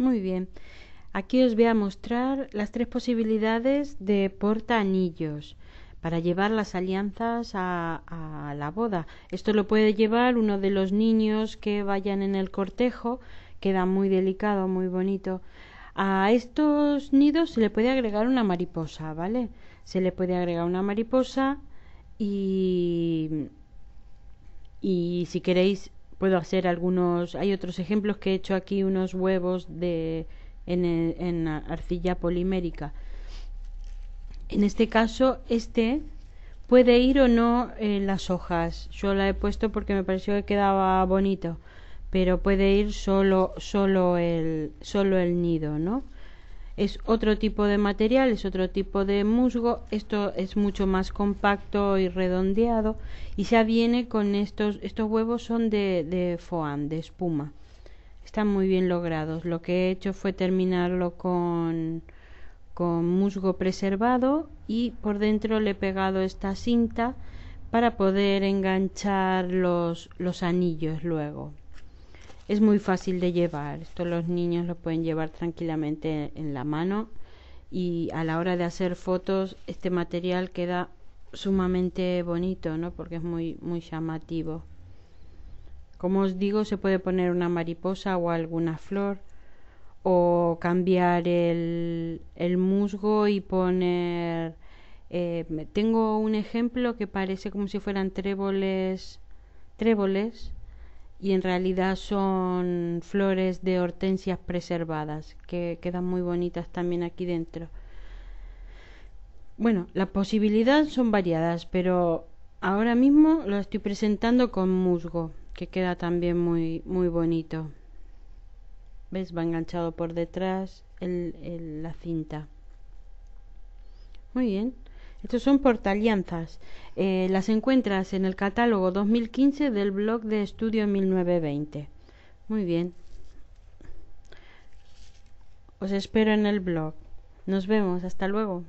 Muy bien. Aquí os voy a mostrar las tres posibilidades de porta anillos para llevar las alianzas a, a, la boda. Esto lo puede llevar uno de los niños que vayan en el cortejo, queda muy delicado, muy bonito. A estos nidos se le puede agregar una mariposa, ¿vale? Se le puede agregar una mariposa y, y si queréis puedo hacer algunos hay otros ejemplos que he hecho aquí unos huevos de en, en arcilla polimérica en este caso este puede ir o no en las hojas yo la he puesto porque me pareció que quedaba bonito pero puede ir solo solo el solo el nido no es otro tipo de material, es otro tipo de musgo, esto es mucho más compacto y redondeado y ya viene con estos, estos huevos son de, de foam, de espuma, están muy bien logrados, lo que he hecho fue terminarlo con, con musgo preservado y por dentro le he pegado esta cinta para poder enganchar los anillos luego es muy fácil de llevar. Esto los niños lo pueden llevar tranquilamente en la mano y a la hora de hacer fotos este material queda sumamente bonito, ¿no? Porque es muy muy llamativo. Como os digo, se puede poner una mariposa o alguna flor o cambiar el, musgo y poner... Eh, tengo un ejemplo que parece como si fueran tréboles, tréboles y en realidad son flores de hortensias preservadas que quedan muy bonitas también aquí dentro. Bueno, las posibilidades son variadas, pero ahora mismo lo estoy presentando con musgo, que queda también muy, muy bonito. ¿Ves? Va enganchado por detrás la cinta. Muy bien. Estos son portalianzas. Eh, las encuentras en el catálogo 2015 del blog de estudio 1920. Muy bien. Os espero en el blog. Nos vemos. Hasta luego.